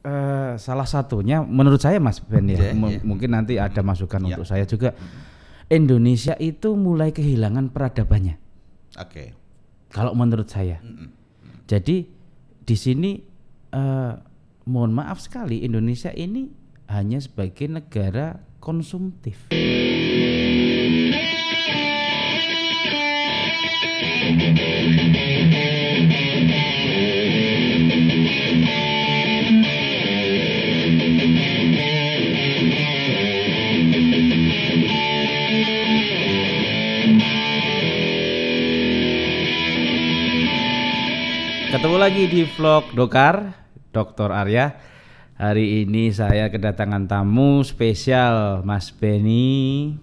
Uh, salah satunya menurut saya Mas Ben ya, yeah, yeah. mungkin nanti ada mm-hmm. masukan yeah. untuk saya juga. Indonesia itu mulai kehilangan peradabannya. Oke. Okay. Kalau menurut saya. Mm -mm. Jadi di sini uh, mohon maaf sekali Indonesia ini hanya sebagai negara konsumtif. ketemu lagi di vlog Dokar, Dokter Arya. Hari ini saya kedatangan tamu spesial Mas Beni.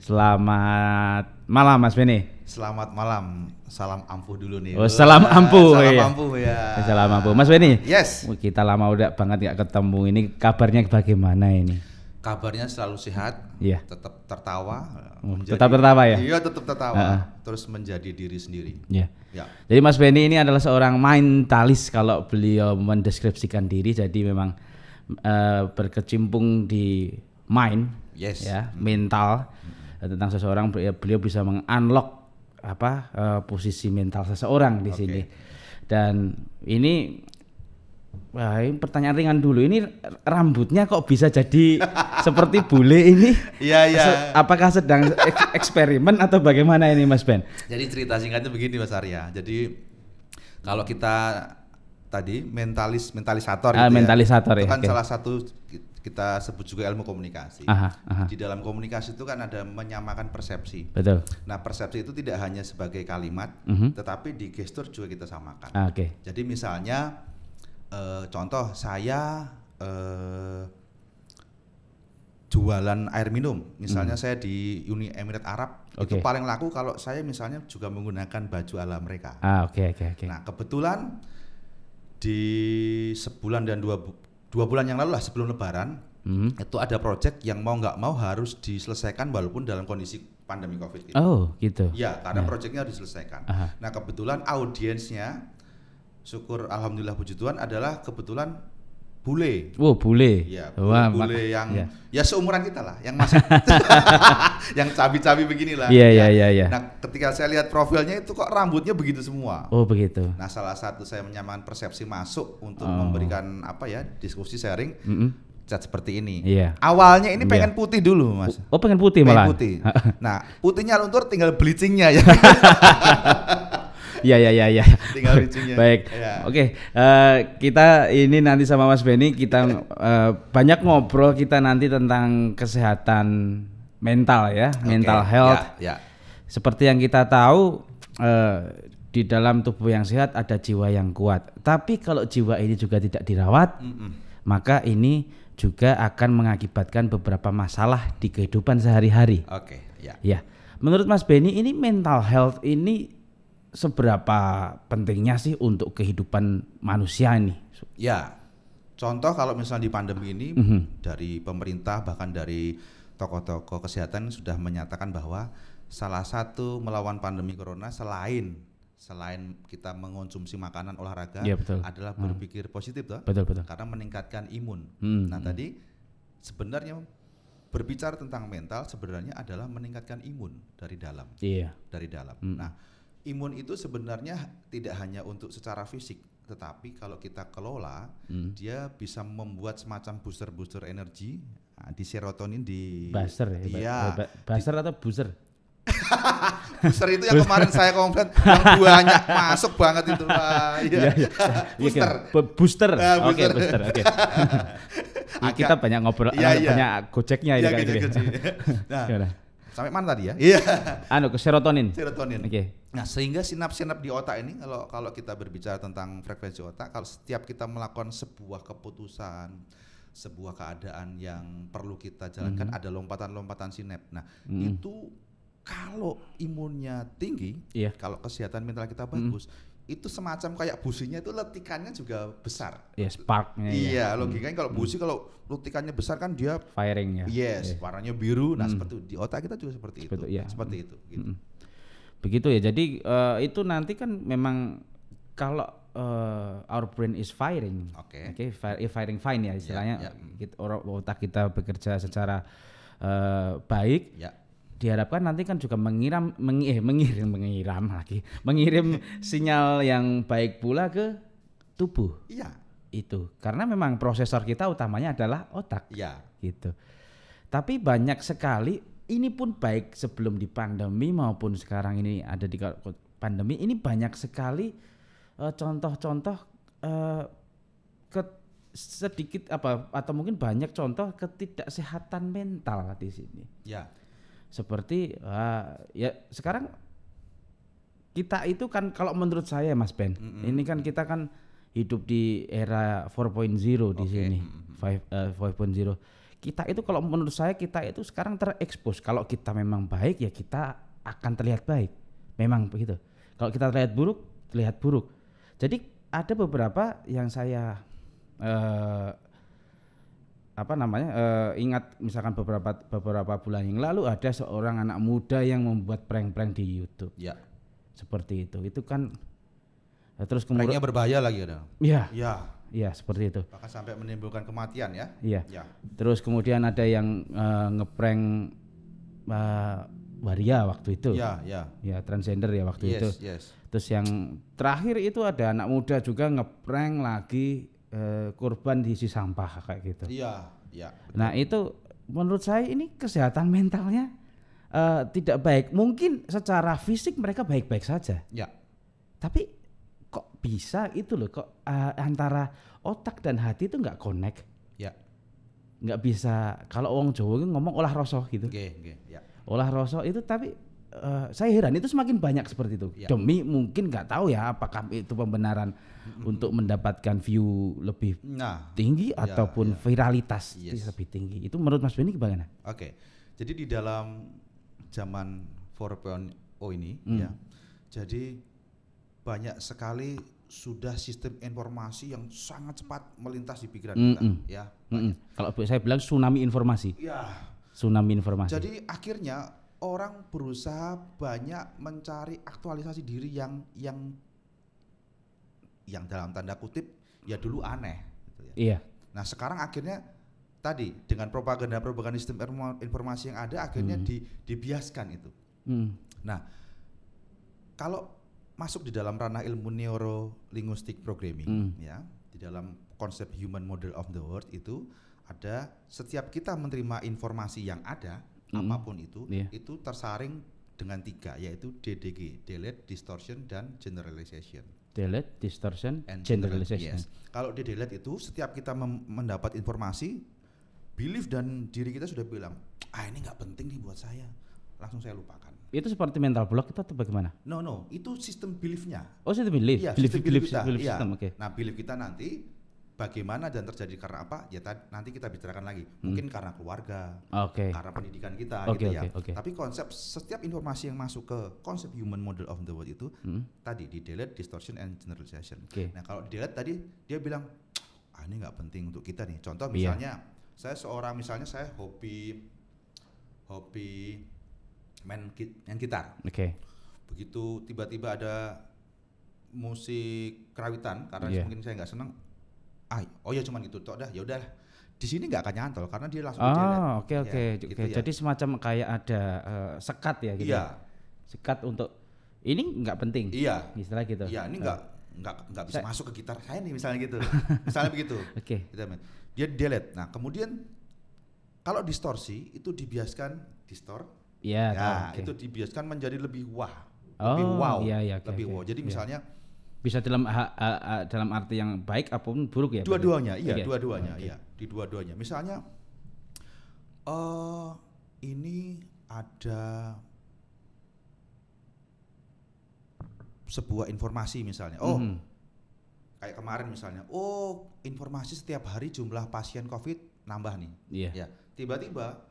Selamat malam Mas Beni. Selamat malam. Salam ampuh dulu nih. Oh, salam ampuh. Salam iya. ampuh ya. Salam ampuh. Mas Beni. Yes. Oh, kita lama udah banget nggak ketemu. Ini kabarnya bagaimana ini? kabarnya selalu sehat, yeah. tetap tertawa, oh, menjadi, tetap tertawa ya. Iya, tetap tertawa, uh-huh. terus menjadi diri sendiri. Yeah. Ya. Jadi Mas Beni ini adalah seorang mentalis kalau beliau mendeskripsikan diri jadi memang uh, berkecimpung di mind, yes. ya, mental hmm. tentang seseorang beliau bisa mengunlock apa uh, posisi mental seseorang di okay. sini. Dan ini Wah, ini pertanyaan ringan dulu. Ini rambutnya kok bisa jadi seperti bule ini? Iya, iya. apakah sedang eks eksperimen atau bagaimana ini, Mas Ben? Jadi cerita singkatnya begini, Mas Arya. Jadi kalau kita tadi mentalis mentalisator ah, gitu ya. mentalisator ya. Itu kan okay. salah satu kita sebut juga ilmu komunikasi. Aha, aha. Di dalam komunikasi itu kan ada menyamakan persepsi. Betul. Nah, persepsi itu tidak hanya sebagai kalimat, uh mhm. -huh. tetapi di gestur juga kita samakan. Ah, Oke. Okay. Jadi misalnya uh, contoh saya uh, jualan air minum, misalnya hmm. saya di Uni Emirat Arab okay. itu paling laku kalau saya misalnya juga menggunakan baju ala mereka. Ah oke okay, oke okay, oke. Okay. Nah kebetulan di sebulan dan dua bu dua bulan yang lalu lah sebelum Lebaran hmm. itu ada proyek yang mau nggak mau harus diselesaikan walaupun dalam kondisi pandemi COVID Gitu. Oh gitu. Ya karena yeah. projectnya harus diselesaikan. Aha. Nah kebetulan audiensnya syukur alhamdulillah puji Tuhan adalah kebetulan bule. Oh bule. Ya, bule, Wah, bule yang ya. ya seumuran kita lah, yang masih yang cabi-cabi beginilah. Iya, iya, iya, iya, iya. Nah, ketika saya lihat profilnya itu kok rambutnya begitu semua. Oh, begitu. Nah, salah satu saya menyamakan persepsi masuk untuk oh. memberikan apa ya, diskusi sharing. Mm -mm Cat seperti ini. Iya. Awalnya ini iya. pengen iya. putih dulu, Mas. Oh, pengen putih malah. Pengen putih. nah, putihnya luntur tinggal bleachingnya ya. Iya iya iya iya. Baik. Ya. Oke, okay. uh, eh, kita ini nanti sama Mas Beni kita uh, banyak ngobrol kita nanti tentang kesehatan mental ya, okay. mental ya, health. Ya, ya. Seperti yang kita tahu uh, di dalam tubuh yang sehat ada jiwa yang kuat. Tapi kalau jiwa ini juga tidak dirawat, mm -mm. maka ini juga akan mengakibatkan beberapa masalah di kehidupan sehari-hari. Oke, okay, ya. Ya. Menurut Mas Beni ini mental health ini seberapa pentingnya sih untuk kehidupan manusia ini? Ya, contoh kalau misalnya di pandemi ini mm -hmm. dari pemerintah bahkan dari tokoh-tokoh kesehatan sudah menyatakan bahwa salah satu melawan pandemi corona selain selain kita mengonsumsi makanan olahraga ya, betul. adalah hmm. berpikir hmm. positif toh betul, betul. karena meningkatkan imun. Hmm. Nah, hmm. tadi sebenarnya berbicara tentang mental sebenarnya adalah meningkatkan imun dari dalam. Iya. Dari dalam. Hmm. Nah, imun itu sebenarnya tidak hanya untuk secara fisik, tetapi kalau kita kelola, hmm. dia bisa membuat semacam booster-booster energi nah, di serotonin di booster ya. Iya. Oh, buzzer atau booster? booster itu yang kemarin saya komplain yang banyak masuk banget itu Pak. Iya. Ya, booster. Booster. Oke, booster. Oke. Kita banyak ngobrol, ya, banyak ya. gojeknya ya, ya, gitu. Nah, Sampai mana tadi ya? Iya. anu ke serotonin. Serotonin. Oke. Okay. Nah, sehingga sinap-sinap di otak ini kalau kalau kita berbicara tentang frekuensi otak, kalau setiap kita melakukan sebuah keputusan, sebuah keadaan yang perlu kita jalankan mm -hmm. ada lompatan-lompatan sinap. Nah, mm -hmm. itu kalau imunnya tinggi, iya kalau kesehatan mental kita bagus, mm -hmm itu semacam kayak businya itu letikannya juga besar. Iya, ya, sparknya. Iya, ya. logikanya hmm. kalau busi kalau letikannya besar kan dia firingnya. Yes, yeah. warnanya biru. Nah, hmm. seperti di otak kita juga seperti, seperti itu. Ya. Seperti hmm. itu gitu. Hmm. Begitu ya. Jadi uh, itu nanti kan memang kalau uh, our brain is firing. Oke. Okay. Iya, okay, firing fine ya iya, istilahnya Yeah, yeah. Kita, otak kita bekerja secara uh, baik. Yeah diharapkan nanti kan juga mengiram meng, eh, mengirim mengiram lagi mengirim sinyal yang baik pula ke tubuh iya itu karena memang prosesor kita utamanya adalah otak iya gitu tapi banyak sekali ini pun baik sebelum di pandemi maupun sekarang ini ada di pandemi ini banyak sekali eh, contoh-contoh uh, ke sedikit apa atau mungkin banyak contoh ketidaksehatan mental di sini ya seperti uh, ya sekarang kita itu kan kalau menurut saya Mas Ben, mm -hmm. ini kan kita kan hidup di era 4.0 di okay. sini. 5.0 uh, eh, Kita itu kalau menurut saya kita itu sekarang terekspos. Kalau kita memang baik ya kita akan terlihat baik. Memang begitu. Kalau kita terlihat buruk, terlihat buruk. Jadi ada beberapa yang saya uh, apa namanya uh, ingat misalkan beberapa beberapa bulan yang lalu ada seorang anak muda yang membuat prank-prank di YouTube. Ya. Seperti itu. Itu kan nah, terus kemudian berbahaya lagi ada. Iya. Iya. Iya, seperti itu. Bahkan sampai menimbulkan kematian ya. Iya. Ya. Terus kemudian ada yang uh, ngeprank uh, waria waktu itu. iya iya Ya, transgender ya waktu yes, itu. Yes. Terus yang terakhir itu ada anak muda juga ngeprank lagi e, eh, korban diisi sampah kayak gitu. Iya, iya. Nah itu menurut saya ini kesehatan mentalnya eh, tidak baik. Mungkin secara fisik mereka baik-baik saja. Iya. Tapi kok bisa itu loh kok eh, antara otak dan hati itu nggak connect. Iya. Nggak bisa kalau orang Jawa ngomong olah rasa gitu. Oke, oke, ya. Olah rasa itu tapi Uh, saya heran itu semakin banyak seperti itu ya. demi mungkin nggak tahu ya apakah itu pembenaran untuk mendapatkan view lebih nah, tinggi ya, ataupun ya. viralitas yes. lebih tinggi. Itu menurut Mas Beni gimana? Oke. Okay. Jadi di dalam zaman 4.0 ini hmm. ya. Jadi banyak sekali sudah sistem informasi yang sangat cepat melintas di pikiran mm -mm. kita ya. Mm -mm. Kalau saya bilang tsunami informasi. Ya. Tsunami informasi. Jadi akhirnya orang berusaha banyak mencari aktualisasi diri yang yang yang dalam tanda kutip ya dulu aneh. Gitu ya. Iya. Nah sekarang akhirnya tadi dengan propaganda-propaganda sistem informasi yang ada akhirnya hmm. di, dibiaskan itu. Hmm. Nah kalau masuk di dalam ranah ilmu neurolinguistik programming hmm. ya di dalam konsep human model of the world itu ada setiap kita menerima informasi yang ada hmm. apapun itu yeah. itu tersaring dengan tiga yaitu DDG delete distortion dan generalization delete, distortion, and generalization. Yes. Kalau di delete itu setiap kita mendapat informasi, belief dan diri kita sudah bilang, ah ini nggak penting nih buat saya, langsung saya lupakan. Itu seperti mental block kita atau bagaimana? No no, itu sistem beliefnya. Oh sistem belief, ya, belief, sistem belief, belief, kita. belief ya. oke. Okay. Nah belief kita nanti bagaimana dan terjadi karena apa ya nanti kita bicarakan lagi hmm. mungkin karena keluarga okay. karena pendidikan kita okay, gitu ya okay. tapi konsep setiap informasi yang masuk ke konsep human model of the world itu hmm. tadi di delete distortion and generalization okay. nah kalau delete tadi dia bilang ah ini nggak penting untuk kita nih contoh iya. misalnya saya seorang misalnya saya hobi hobi main, git, main gitar okay. begitu tiba-tiba ada musik kerawitan karena yeah. mungkin saya nggak senang ah oh ya cuman gitu toh dah ya udahlah di sini nggak akan nyantol karena dia langsung oh, oke ya, oke okay, gitu oke. Okay, ya, okay. gitu ya. Jadi semacam kayak ada uh, sekat ya gitu. Iya. Ya? Sekat untuk ini nggak penting. Iya. Istilah gitu. Iya, ini nggak eh. nggak nggak bisa masuk ke gitar saya nih misalnya gitu. misalnya begitu. Oke. Okay. Gitu, dia delete. Nah, kemudian kalau distorsi itu dibiaskan distor. Iya. Yeah, ya, okay. itu dibiaskan menjadi lebih wah. Oh, lebih oh, wow. Iya, iya, okay, lebih okay. wow. Jadi yeah. misalnya bisa dalam ha, ha, ha, dalam arti yang baik apapun buruk ya dua-duanya iya dua-duanya okay. iya di dua-duanya misalnya uh, ini ada sebuah informasi misalnya oh mm kayak kemarin misalnya oh informasi setiap hari jumlah pasien covid nambah nih yeah. Iya. tiba-tiba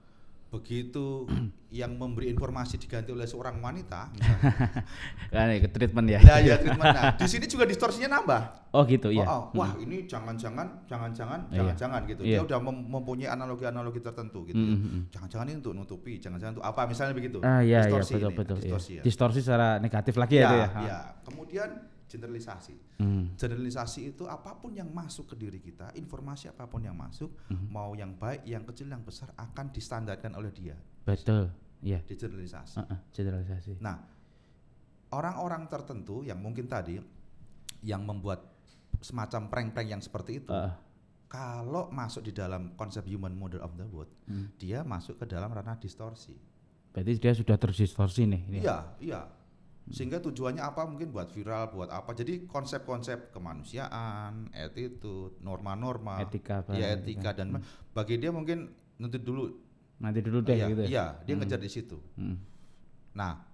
begitu yang memberi informasi diganti oleh seorang wanita kan ke treatment ya. Nah, ya treatment. Nah, di sini juga distorsinya nambah. Oh gitu ya. Oh, oh, wah, hmm. ini jangan-jangan jangan-jangan iya. jangan-jangan gitu. Iya. Dia udah mem mempunyai analogi-analogi tertentu gitu. Mm -hmm. Jangan-jangan ini untuk nutupi, jangan-jangan untuk apa misalnya begitu. Ah iya, iya distorsi iya betul betul. Distorsi, iya. ya. distorsi secara negatif lagi ya, ya itu ya. Iya. Kemudian generalisasi. Hmm. Generalisasi itu apapun yang masuk ke diri kita, informasi apapun yang masuk, hmm. mau yang baik, yang kecil, yang besar akan distandarkan oleh dia. Betul. Iya. Yeah. Digeneralisasi. Uh -uh, generalisasi. Nah, orang-orang tertentu yang mungkin tadi yang membuat semacam prank-prank yang seperti itu. Uh Kalau masuk di dalam konsep human model of the world, hmm. dia masuk ke dalam ranah distorsi. Berarti dia sudah terdistorsi nih. Ya? Iya, iya sehingga tujuannya apa mungkin buat viral buat apa jadi konsep-konsep kemanusiaan attitude norma-norma etika ya etika, dan hmm. bagi dia mungkin nanti dulu nanti dulu deh ya, gitu ya iya, dia hmm. ngejar di situ hmm. nah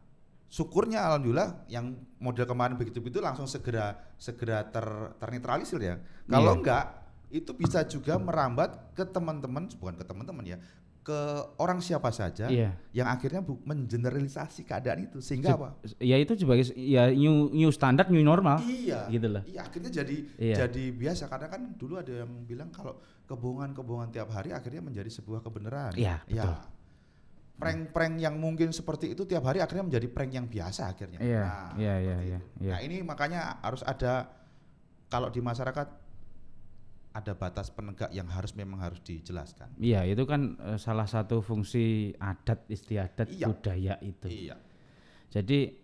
syukurnya alhamdulillah yang model kemarin begitu begitu langsung segera segera ter ternetralisir ya kalau yeah. enggak itu bisa juga merambat ke teman-teman bukan ke teman-teman ya ke orang siapa saja yeah. yang akhirnya mengeneralisasi keadaan itu sehingga Se apa? Ya itu sebagai ya new new standar new normal. Iya. Gitu lah. Iya, akhirnya jadi yeah. jadi biasa karena kan dulu ada yang bilang kalau kebohongan-kebohongan tiap hari akhirnya menjadi sebuah kebenaran. Iya, ya. betul. Ya. Prank-prank yang mungkin seperti itu tiap hari akhirnya menjadi prank yang biasa akhirnya. Iya. Nah, iya, iya, iya, iya. Nah, ini makanya harus ada kalau di masyarakat ada batas penegak yang harus memang harus dijelaskan. Iya, itu kan uh, salah satu fungsi adat istiadat iya. budaya itu. Iya. Jadi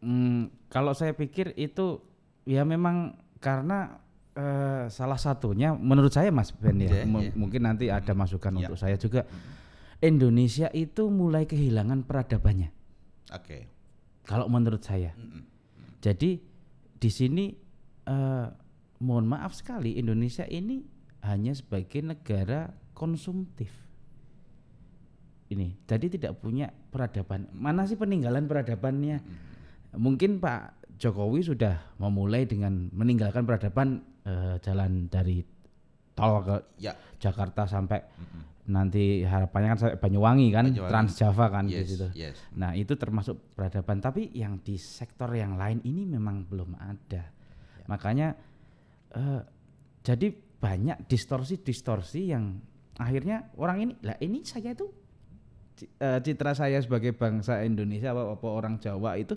mm, kalau saya pikir itu ya memang karena uh, salah satunya menurut saya Mas Ben ya, yeah, yeah. mungkin nanti ada mm-hmm. masukan yeah. untuk saya juga. Mm-hmm. Indonesia itu mulai kehilangan peradabannya. Oke. Okay. Kalau menurut saya. Mm-mm. Mm-hmm. Jadi di sini uh, mohon maaf sekali Indonesia ini hanya sebagai negara konsumtif ini jadi tidak punya peradaban mana sih peninggalan peradabannya hmm. mungkin Pak Jokowi sudah memulai dengan meninggalkan peradaban eh, jalan dari tol ke ya. Jakarta sampai hmm nanti harapannya kan sampai Banyuwangi kan Banyuwangi. Trans Java kan yes, gitu. Yes. Nah, itu termasuk peradaban tapi yang di sektor yang lain ini memang belum ada. Ya. Makanya Eh, jadi banyak distorsi-distorsi yang akhirnya orang ini lah ini saya itu eh, citra saya sebagai bangsa Indonesia apa, apa orang Jawa itu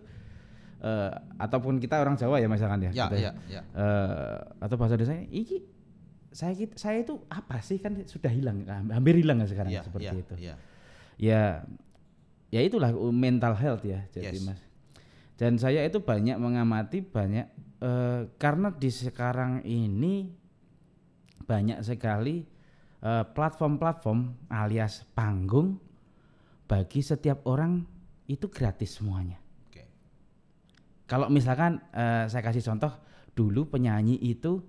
uh, ataupun kita orang Jawa ya misalkan ya, ya, gitu ya, ya. Uh, atau bahasa desanya iki saya saya itu apa sih kan sudah hilang hampir hilang ya sekarang ya, seperti ya, itu ya. ya ya itulah mental health ya jadi yes. mas dan saya itu banyak mengamati banyak Eh, karena di sekarang ini banyak sekali platform eh, platform-platform alias panggung bagi setiap orang itu gratis semuanya. Okay. Kalau misalkan uh, saya kasih contoh dulu penyanyi itu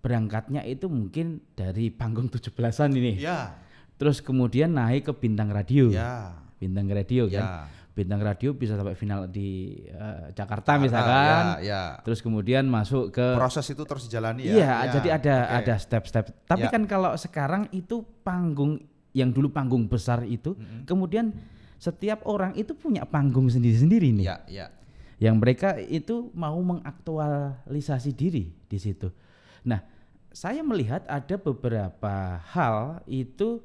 berangkatnya itu mungkin dari panggung 17-an ini. Yeah. Terus kemudian naik ke bintang radio. Yeah. Bintang radio yeah. kan. Iya bintang radio bisa sampai final di uh, Jakarta misalkan. Ya, ya. Terus kemudian masuk ke proses itu terus dijalani ya. Iya, ya. jadi ada okay. ada step-step. Tapi ya. kan kalau sekarang itu panggung yang dulu panggung besar itu, mm -hmm. kemudian setiap orang itu punya panggung sendiri-sendiri nih. Ya, ya. Yang mereka itu mau mengaktualisasi diri di situ. Nah, saya melihat ada beberapa hal itu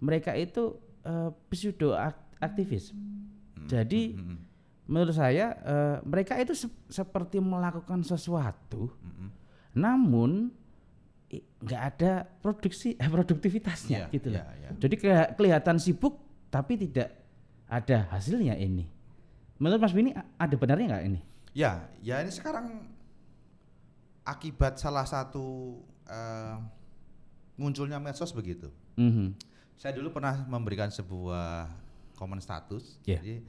mereka itu uh, eh, pseudo aktivis hmm. Jadi hmm. hmm. menurut saya uh, mereka itu se seperti melakukan sesuatu, hmm. hmm. namun nggak ada produksi eh, produktivitasnya yeah, gitu loh. Yeah, yeah. Jadi ke- kelihatan sibuk tapi tidak ada hasilnya ini. Menurut Mas Bini ada benarnya nggak ini? Ya, ya ini sekarang akibat salah satu uh, munculnya medsos begitu. Mm -hmm. Saya dulu pernah memberikan sebuah Common status. Yeah. Jadi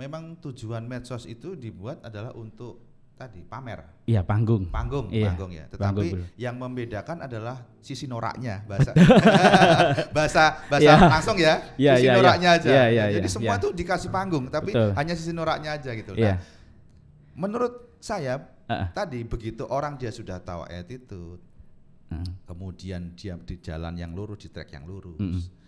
memang tujuan medsos itu dibuat adalah untuk tadi pamer. Iya panggung. Panggung, iya, panggung ya. Tetapi panggung yang membedakan adalah sisi noraknya bahasa bahasa bahasa yeah. langsung ya. Yeah, sisi yeah, iya. noraknya aja. Iya, iya, Jadi semua tuh dikasih panggung, tapi Betul. hanya sisi noraknya aja gitu. Nah, menurut saya uh. tadi begitu orang dia sudah tahu attitude, uh. kemudian dia di jalan yang lurus, di track yang lurus. Mm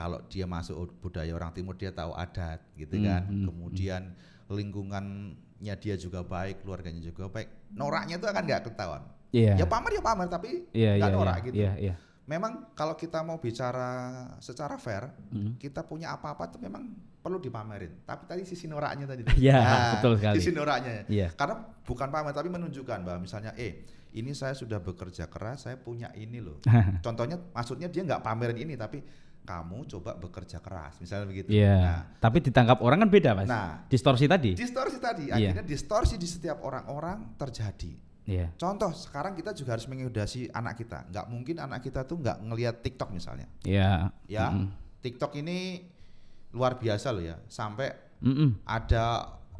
kalau dia masuk budaya orang timur dia tahu adat gitu hmm, kan hmm, kemudian hmm. lingkungannya dia juga baik keluarganya juga baik noraknya itu akan nggak ketahuan yeah. ya pamer ya pamer tapi iya, nggak yeah, yeah, norak yeah, gitu yeah, yeah. memang kalau kita mau bicara secara fair hmm. kita punya apa-apa tuh memang perlu dipamerin tapi tadi sisi noraknya tadi ya nah, betul sekali sisi noraknya yeah. karena bukan pamer tapi menunjukkan bahwa misalnya eh ini saya sudah bekerja keras saya punya ini loh contohnya maksudnya dia nggak pamerin ini tapi kamu coba bekerja keras, misalnya begitu. Iya. Yeah. Nah, tapi ditangkap orang kan beda, Mas. Nah, distorsi tadi. Distorsi tadi. Iya. Akhirnya yeah. distorsi di setiap orang-orang terjadi. Iya. Yeah. Contoh, sekarang kita juga harus mengedukasi anak kita. Nggak mungkin anak kita tuh nggak ngelihat TikTok misalnya. Iya. Yeah. Ya. Mm -hmm. TikTok ini luar biasa loh ya. Sampai mm -hmm. ada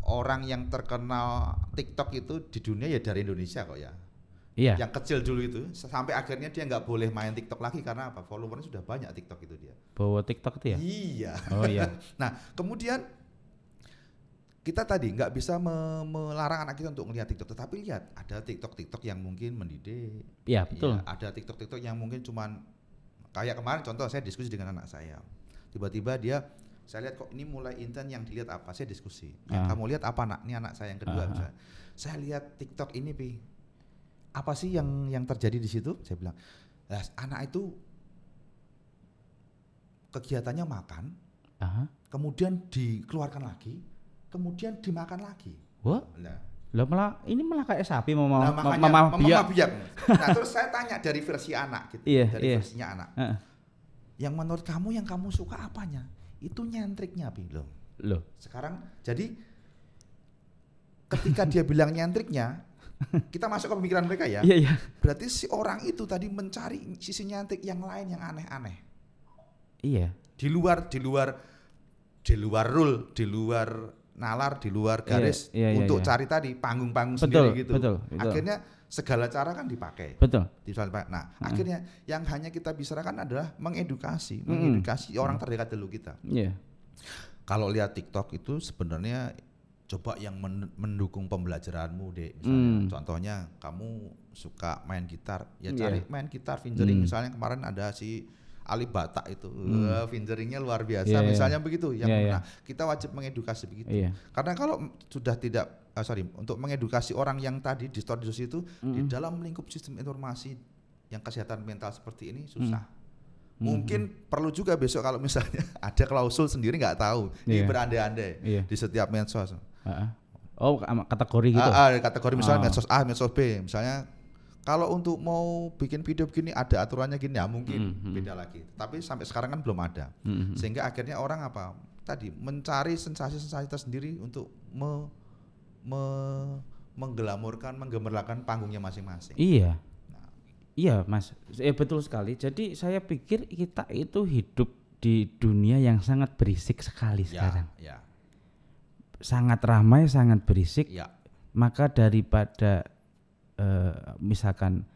orang yang terkenal TikTok itu di dunia ya dari Indonesia kok ya. Iya. Yang kecil dulu itu sampai akhirnya dia nggak boleh main TikTok lagi karena apa? Followernya sudah banyak TikTok itu dia. Bawa TikTok itu ya? Iya. Oh iya. nah, kemudian kita tadi nggak bisa me melarang anak kita untuk melihat TikTok, tetapi lihat ada TikTok-TikTok yang mungkin mendidik. Iya, betul. Ya, ada TikTok-Tiktok yang mungkin cuman kayak kemarin contoh saya diskusi dengan anak saya. Tiba-tiba dia saya lihat kok ini mulai intern yang dilihat apa saya diskusi. ah. kamu lihat apa nak? Ini anak saya yang kedua ah. Saya lihat TikTok ini pi apa sih yang yang terjadi di situ? Saya bilang, nah, anak itu kegiatannya makan, -huh. kemudian dikeluarkan lagi, kemudian dimakan lagi. Wah? malah ini malah kayak sapi mau nah, mau mau biak. Nah, terus saya tanya dari versi anak gitu, yeah, dari yeah. versinya anak. Uh. Yang menurut kamu yang kamu suka apanya? Itu nyantriknya, Bi. Loh. Sekarang jadi ketika dia bilang nyantriknya, kita masuk ke pemikiran mereka ya. Iya, iya. Berarti si orang itu tadi mencari sisi nyantik yang lain yang aneh-aneh. Iya. Di luar di luar di luar rule, di luar nalar, di luar iya, garis iya, iya, untuk iya. cari tadi panggung-panggung sendiri gitu. Betul, betul. Akhirnya segala cara kan dipakai. Betul. Dipakai. Nah, hmm. akhirnya yang hanya kita bicarakan adalah mengedukasi, mengedukasi hmm. orang terdekat dulu kita. Iya. Yeah. Kalau lihat TikTok itu sebenarnya coba yang men mendukung pembelajaranmu deh misalnya hmm. contohnya kamu suka main gitar ya iya. cari yeah. main gitar fingering hmm. misalnya kemarin ada si Ali Batak itu hmm. Eh, fingeringnya luar biasa yeah, iya. misalnya yeah. begitu yang yeah, iya, kita wajib mengedukasi begitu yeah. karena kalau sudah tidak uh, sorry untuk mengedukasi orang yang tadi distorsi itu mm. di hmm. dalam lingkup sistem informasi yang kesehatan mental seperti ini hmm. susah mm. Mungkin mm-hmm. perlu juga besok kalau misalnya ada klausul sendiri nggak tahu. Yeah. Ini berandai-andai yeah. di setiap medsos. Oh, kategori gitu. Uh, kategori misalnya oh. medsos A, medsos B. Misalnya kalau untuk mau bikin video begini ada aturannya gini ya mungkin mm-hmm. beda lagi. Tapi sampai sekarang kan belum ada. Mm-hmm. Sehingga akhirnya orang apa tadi mencari sensasi-sensasi tersendiri untuk me, me menggelamurkan, menggemerlakan panggungnya masing-masing. Iya. Nah. Iya, Mas. Eh, betul sekali. Jadi saya pikir kita itu hidup di dunia yang sangat berisik sekali ya, sekarang. Ya sangat ramai, sangat berisik, ya. maka daripada uh, misalkan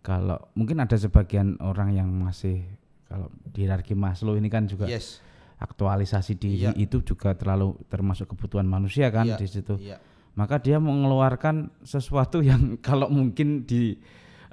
kalau mungkin ada sebagian orang yang masih kalau di hierarki Maslow ini kan juga yes. aktualisasi diri ya. itu juga terlalu termasuk kebutuhan manusia kan ya. di situ. Ya. Maka dia mengeluarkan sesuatu yang kalau mungkin di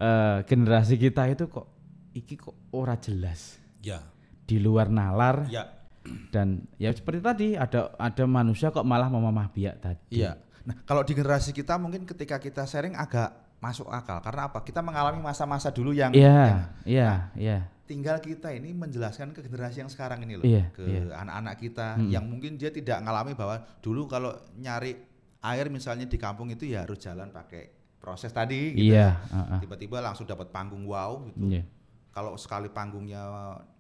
uh, generasi kita itu kok iki kok ora jelas. Ya. Di luar nalar. Ya dan ya seperti tadi ada ada manusia kok malah memamah biak tadi. Iya. Nah, kalau di generasi kita mungkin ketika kita sharing agak masuk akal karena apa? Kita mengalami masa-masa dulu yang Iya, iya, iya. Nah, iya. Tinggal kita ini menjelaskan ke generasi yang sekarang ini loh, yeah, ke iya. anak-anak yeah. kita hmm. yang mungkin dia tidak mengalami bahwa dulu kalau nyari air misalnya di kampung itu ya harus jalan pakai proses tadi gitu. Iya, yeah, uh, uh. Tiba-tiba langsung dapat panggung wow gitu. Yeah kalau sekali panggungnya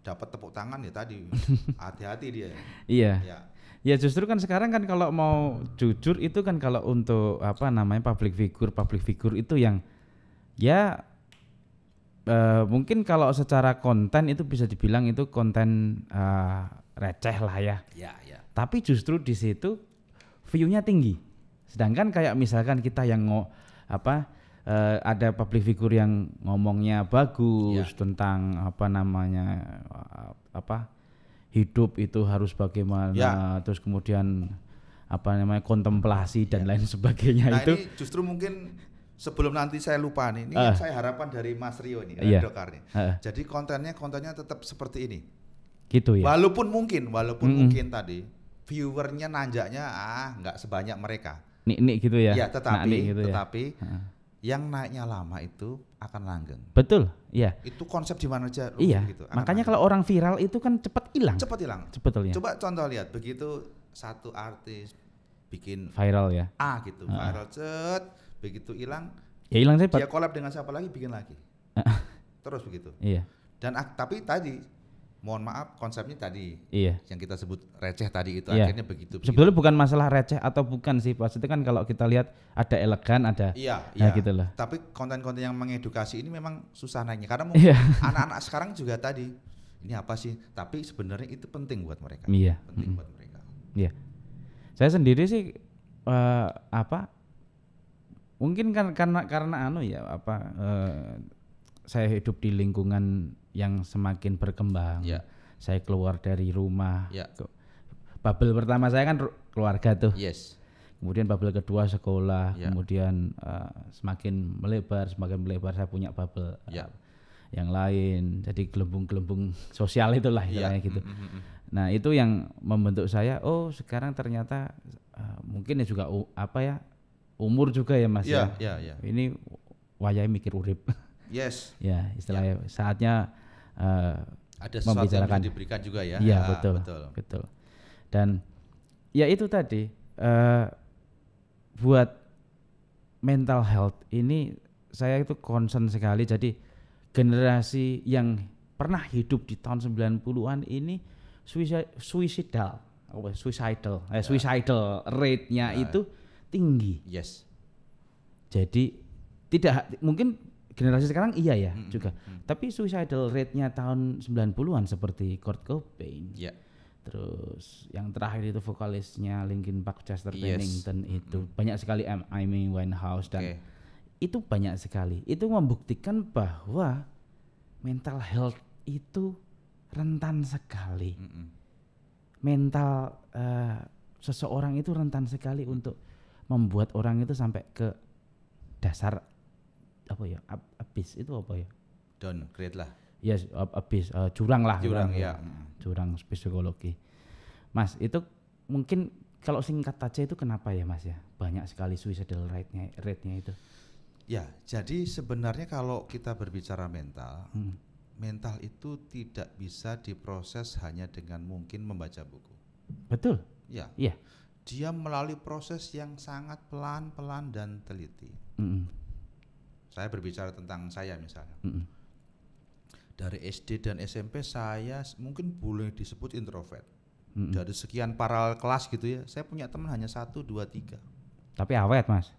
dapat tepuk tangan ya tadi hati-hati dia. Iya. Ya. Ya justru kan sekarang kan kalau mau jujur itu kan kalau untuk apa namanya public figure, public figure itu yang ya e, mungkin kalau secara konten itu bisa dibilang itu konten e, receh lah ya. Ya, ya. Tapi justru di situ view-nya tinggi. Sedangkan kayak misalkan kita yang ngo apa uh, ada public figure yang ngomongnya bagus yeah. tentang apa namanya eh, apa hidup itu harus bagaimana yeah. terus kemudian apa namanya kontemplasi dan yeah. lain sebagainya nah, itu ini justru mungkin sebelum nanti saya lupa nih ini uh, kan eh. yang saya harapan dari Mas Rio nih yeah. Iya. Dokar nih uh, jadi kontennya kontennya tetap seperti ini gitu ya walaupun mungkin walaupun -hmm. mungkin tadi viewernya nanjaknya ah nggak sebanyak mereka nik nik gitu ya iya, gitu ya tetapi nah, gitu tetapi ya yang naiknya lama itu akan langgeng. Betul, iya. Itu konsep di mana aja. Iya. Gitu, Makanya kalau orang viral itu kan cepat hilang. Cepat hilang. Sebetulnya. Coba contoh lihat, begitu satu artis bikin viral ya. Ah gitu, uh-uh. viral cet, begitu hilang. Ya hilang cepat. Dia collab dengan siapa lagi, bikin lagi. Uh-uh. Terus begitu. Iya. Dan tapi tadi mohon maaf konsepnya tadi iya. yang kita sebut receh tadi itu iya. akhirnya begitu, begitu sebetulnya bukan masalah receh atau bukan sih maksudnya kan kalau kita lihat ada elegan ada iya, nah iya. gitu loh tapi konten-konten yang mengedukasi ini memang susah naiknya karena mungkin anak iya. anak-anak sekarang juga tadi ini apa sih tapi sebenarnya itu penting buat mereka iya penting buat mereka iya saya sendiri sih uh, apa mungkin kan karena karena anu ya apa uh, saya hidup di lingkungan yang semakin berkembang. Ya. Saya keluar dari rumah. Yeah. Ya. Bubble pertama saya kan keluarga tuh. Yes. Kemudian bubble kedua sekolah, Ya. kemudian uh, semakin melebar, semakin melebar saya punya bubble eh, ya. uh, yang lain. Jadi gelembung-gelembung sosial itulah ya. gitu. Mm, mm, mm, nah, itu yang membentuk saya, oh sekarang ternyata uh, mungkin ya juga uh, apa ya? umur juga ya Mas ya. ya. ya, ya. Ini wayai mikir urip. Yes. Ya, istilahnya ya. saatnya uh, ada sesuatu membicarakan. yang diberikan juga ya. Iya, ya, betul, betul. Betul. Dan ya itu tadi uh, buat mental health ini saya itu concern sekali jadi generasi yang pernah hidup di tahun 90-an ini suicidal ya? suicidal eh, yeah. suicidal rate-nya yeah. itu tinggi. Yes. Jadi tidak mungkin generasi sekarang iya ya mm -hmm. juga. Mm -hmm. Tapi suicidal rate-nya tahun 90-an seperti Kurt Cobain. Yeah. Terus yang terakhir itu vokalisnya Linkin Park Chester yes. Bennington itu mm -hmm. banyak sekali M. I mean Winehouse dan okay. itu banyak sekali. Itu membuktikan bahwa mental health itu rentan sekali. Mm -hmm. Mental uh, seseorang itu rentan sekali untuk membuat orang itu sampai ke dasar apa ya ab, abis itu apa ya downgrade lah ya yes, ab, abis uh, eh, curang lah curang, ya curang ya. psikologi mas itu mungkin kalau singkat aja itu kenapa ya mas ya banyak sekali suicidal rate-nya rate-nya itu ya jadi sebenarnya kalau kita berbicara mental hmm. mental itu tidak bisa diproses hanya dengan mungkin membaca buku betul ya iya dia melalui proses yang sangat pelan-pelan dan teliti mm -hmm saya berbicara tentang saya misalnya. Mm -hmm. Dari SD dan SMP saya mungkin boleh disebut introvert. Mm -hmm. Dari sekian paral kelas gitu ya, saya punya teman hanya satu, dua, tiga. Tapi awet mas.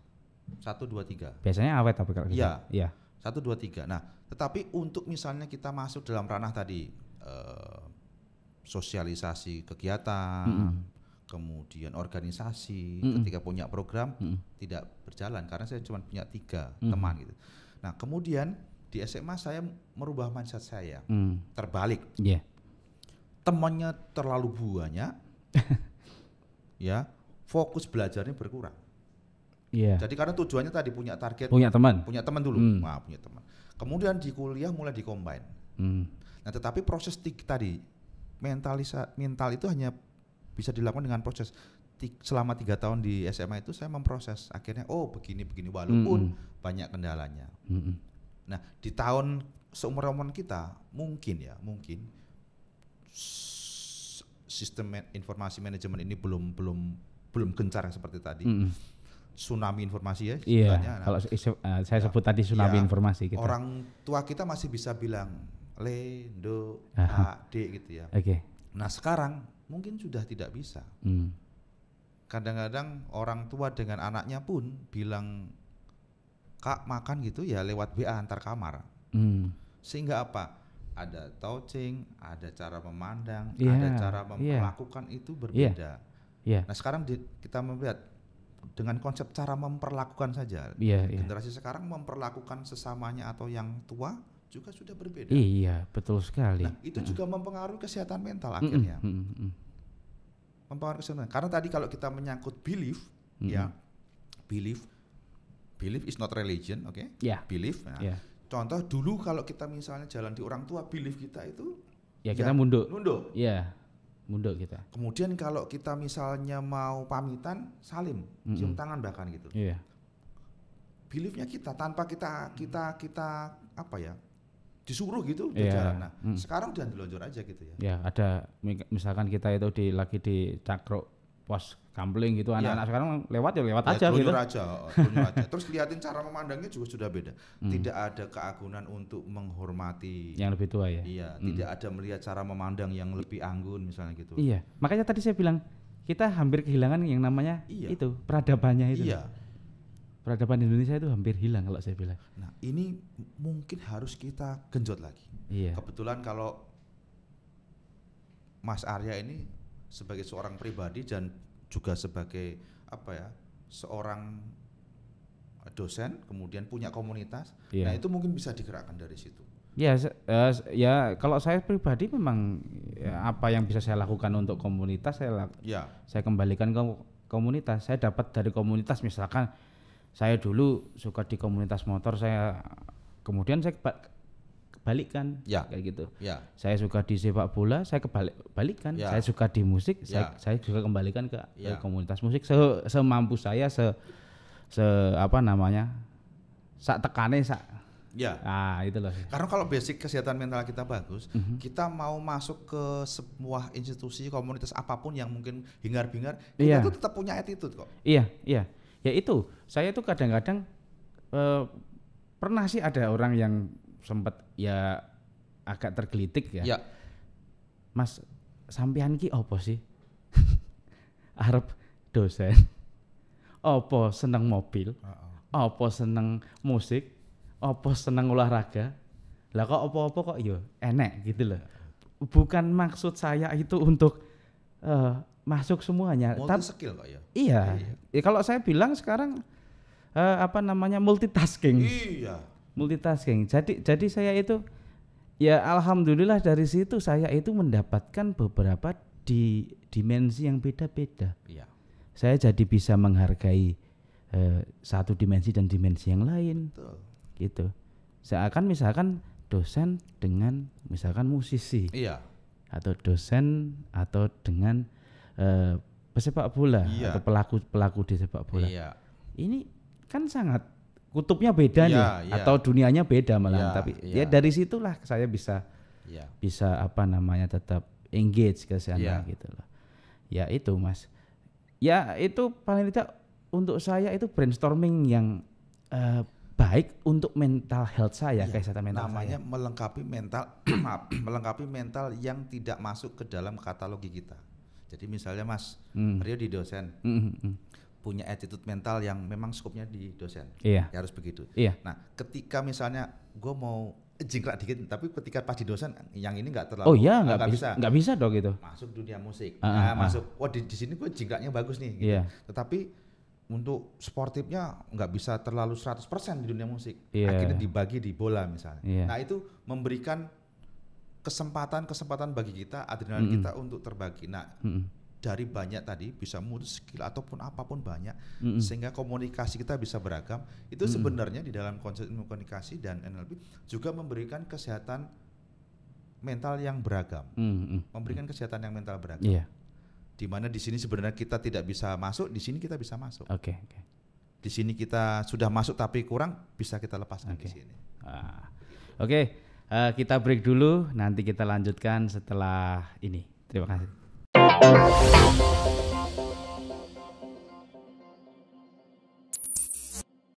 Satu, dua, tiga. Biasanya awet tapi kalau gitu? Iya. Iya. Satu, dua, tiga. Nah, tetapi untuk misalnya kita masuk dalam ranah tadi. Uh, sosialisasi kegiatan, mm -hmm kemudian organisasi mm -hmm. ketika punya program mm -hmm. tidak berjalan karena saya cuma punya tiga mm -hmm. teman gitu. Nah kemudian di SMA saya merubah mindset saya mm. terbalik. Yeah. Temannya terlalu banyak, ya fokus belajarnya berkurang. Yeah. Jadi karena tujuannya tadi punya target, punya teman, punya teman dulu, mm. nah, punya teman. Kemudian di kuliah mulai dikombin. Mm. Nah tetapi proses tadi mentalisa mental itu hanya bisa dilakukan dengan proses selama tiga tahun di SMA itu saya memproses akhirnya oh begini begini walaupun mm-hmm. banyak kendalanya mm-hmm. nah di tahun seumur umur kita mungkin ya mungkin sistem informasi manajemen ini belum belum belum gencar seperti tadi mm-hmm. tsunami informasi ya iya yeah, kalau uh, saya ya, sebut tadi tsunami ya, informasi kita. orang tua kita masih bisa bilang le do a d gitu ya oke okay Nah sekarang mungkin sudah tidak bisa. kadang hmm. Kadang-kadang orang tua dengan anaknya pun bilang kak makan gitu ya lewat WA antar kamar. Hmm. Sehingga apa? Ada touching, ada cara memandang, yeah. ada cara memperlakukan iya. yeah. itu iya. berbeda. Yeah. Yeah. Nah sekarang di, kita melihat dengan konsep cara memperlakukan saja. Yeah, iya. generasi sekarang memperlakukan sesamanya atau yang tua juga sudah berbeda. Iya, betul sekali. Nah, itu uh. juga mempengaruhi kesehatan mental akhirnya. Mm -mm, mempengaruhi kesehatan. Karena tadi kalau kita menyangkut belief, mm ya, belief, belief is not religion, oke? Okay? Ya. Yeah. Belief. yeah. Ya. Contoh dulu kalau kita misalnya jalan di orang tua, belief kita itu ya, ya kita ya, Mundur. Munduk. Iya. Yeah mundur kita. Kemudian kalau kita misalnya mau pamitan, salim, mm cium tangan bahkan gitu. Iya. Yeah. Beliefnya kita tanpa kita kita kita apa ya? disuruh gitu yeah. jalan. Nah, mm. sekarang udah dilonjor aja gitu ya. Ya, ada misalkan kita itu di lagi di cakro pos kampling gitu iya. anak-anak yeah. sekarang lewat ya lewat ya, aja gitu. aja, oh, aja. Terus liatin cara memandangnya juga sudah beda. Hmm. Tidak ada keagunan untuk menghormati yang lebih tua ya. Iya, hmm. tidak ada melihat cara memandang yang lebih anggun misalnya gitu. Iya, makanya tadi saya bilang kita hampir kehilangan yang namanya iya. itu peradabannya itu. Iya peradaban Indonesia itu hampir hilang kalau saya bilang. Nah, ini mungkin harus kita genjot lagi. Iya. Kebetulan kalau Mas Arya ini sebagai seorang pribadi dan juga sebagai apa ya, seorang dosen kemudian punya komunitas. Iya. Nah, itu mungkin bisa digerakkan dari situ. Ya, uh, ya kalau saya pribadi memang ya, apa yang bisa saya lakukan untuk komunitas saya ya. saya kembalikan ke komunitas. Saya dapat dari komunitas misalkan saya dulu suka di komunitas motor saya kemudian saya keba kebalikan ya. kayak gitu ya. saya suka di sepak bola saya kebalik balikan ya. saya suka di musik ya. saya saya juga kembalikan ke, ya. ke komunitas musik se semampu saya se se apa namanya sak tekane sak Ya. Nah, itu loh. Karena kalau basic kesehatan mental kita bagus, uh mhm. -huh. kita mau masuk ke sebuah institusi komunitas apapun yang mungkin hingar-bingar, kita yeah. tuh tetap punya attitude kok. Iya, iya ya itu saya tuh kadang-kadang eh, pernah sih ada orang yang sempat ya agak tergelitik ya, ya. mas sampean ki opo sih Arab dosen opo seneng mobil opo seneng musik opo seneng olahraga lah kok opo-opo kok yo iya, enek gitu loh bukan maksud saya itu untuk uh, masuk semuanya. Multi skill kok ya. Iya. iya. Ya, kalau saya bilang sekarang uh, apa namanya multitasking. Iya. Multitasking. Jadi jadi saya itu ya alhamdulillah dari situ saya itu mendapatkan beberapa di dimensi yang beda-beda. Iya. Saya jadi bisa menghargai uh, satu dimensi dan dimensi yang lain. Betul. Gitu. Seakan misalkan dosen dengan misalkan musisi. Iya. Atau dosen atau dengan uh, pesepak bola iya. atau pelaku pelaku di sepak bola. Iya. Ini kan sangat kutubnya beda iya, nih iya. atau dunianya beda malah. Iya, Tapi iya. ya dari situlah saya bisa iya. bisa apa namanya tetap engage ke sana iya. gitu loh. Ya itu mas. Ya itu paling tidak untuk saya itu brainstorming yang uh, baik untuk mental health saya, ya, kesehatan mental namanya saya. melengkapi mental melengkapi mental yang tidak masuk ke dalam katalogi kita. Jadi misalnya Mas hmm. Rio di dosen hmm, hmm, hmm punya attitude mental yang memang skopnya di dosen. Iya. Ya harus begitu. Iya. Nah, ketika misalnya gue mau jingkrak dikit tapi ketika pas di dosen yang ini nggak terlalu oh iya nggak bisa nggak bisa dong gitu masuk dunia musik uh, nah, ah, ah. masuk wah oh, di, di sini gue jingkraknya bagus nih gitu. yeah. tetapi untuk sportifnya nggak bisa terlalu 100% di dunia musik yeah. akhirnya dibagi di bola misalnya yeah. nah itu memberikan kesempatan-kesempatan bagi kita adrenalin mm -hmm. kita untuk terbagi. Nah, mm -hmm. dari banyak tadi bisa mood skill ataupun apapun banyak mm -hmm. sehingga komunikasi kita bisa beragam. Itu mm -hmm. sebenarnya di dalam konsep komunikasi dan NLP juga memberikan kesehatan mental yang beragam. Mm -hmm. Memberikan kesehatan yang mental beragam. Yeah. Di mana di sini sebenarnya kita tidak bisa masuk, di sini kita bisa masuk. Oke, okay, okay. Di sini kita sudah masuk tapi kurang, bisa kita lepaskan okay. di sini. Ah. Oke. Uh, kita break dulu, nanti kita lanjutkan setelah ini. Terima kasih.